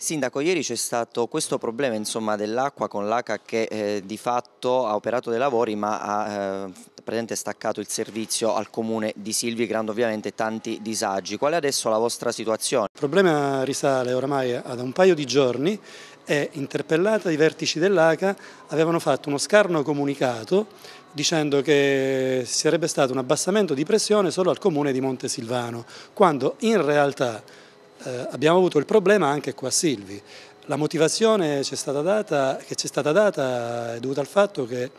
Sindaco, ieri c'è stato questo problema dell'acqua con l'ACA che eh, di fatto ha operato dei lavori ma ha eh, staccato il servizio al comune di Silvi creando ovviamente tanti disagi. Qual è adesso la vostra situazione? Il problema risale oramai ad un paio di giorni e interpellata i vertici dell'ACA avevano fatto uno scarno comunicato dicendo che sarebbe stato un abbassamento di pressione solo al comune di Montesilvano quando in realtà eh, abbiamo avuto il problema anche qua a Silvi, la motivazione che ci è stata data è dovuta al fatto che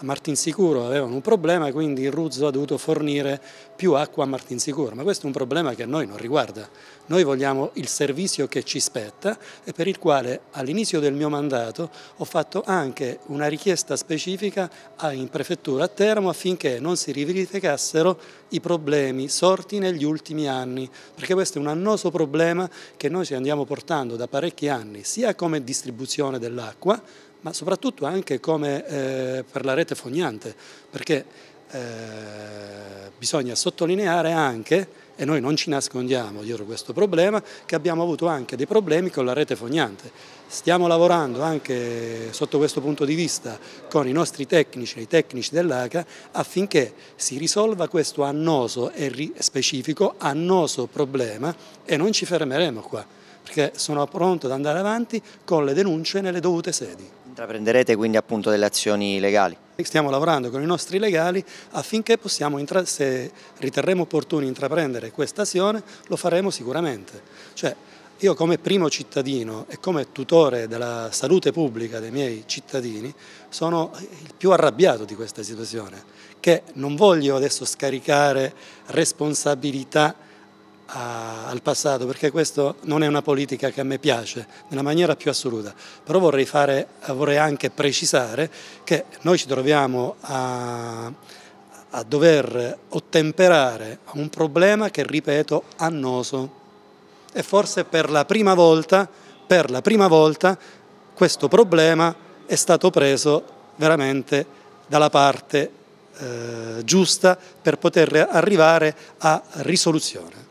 a Martinsicuro avevano un problema, quindi il Ruzzo ha dovuto fornire più acqua a Martinsicuro, ma questo è un problema che a noi non riguarda. Noi vogliamo il servizio che ci spetta e per il quale all'inizio del mio mandato ho fatto anche una richiesta specifica in prefettura a Teramo affinché non si riverificassero i problemi sorti negli ultimi anni, perché questo è un annoso problema che noi ci andiamo portando da parecchi anni, sia sia come distribuzione dell'acqua, ma soprattutto anche come, eh, per la rete fognante, perché eh, bisogna sottolineare anche, e noi non ci nascondiamo dietro questo problema, che abbiamo avuto anche dei problemi con la rete fognante. Stiamo lavorando anche sotto questo punto di vista con i nostri tecnici e i tecnici dell'ACA affinché si risolva questo annoso e specifico annoso problema e non ci fermeremo qua perché sono pronto ad andare avanti con le denunce nelle dovute sedi. Intraprenderete quindi appunto delle azioni legali? Stiamo lavorando con i nostri legali affinché possiamo, se riterremo opportuno intraprendere questa azione, lo faremo sicuramente. Cioè, io come primo cittadino e come tutore della salute pubblica dei miei cittadini sono il più arrabbiato di questa situazione, che non voglio adesso scaricare responsabilità a, al passato, perché questa non è una politica che a me piace nella maniera più assoluta, però vorrei, fare, vorrei anche precisare che noi ci troviamo a, a dover ottemperare a un problema che, ripeto, annoso e forse per la prima volta, per la prima volta questo problema è stato preso veramente dalla parte eh, giusta per poter arrivare a risoluzione.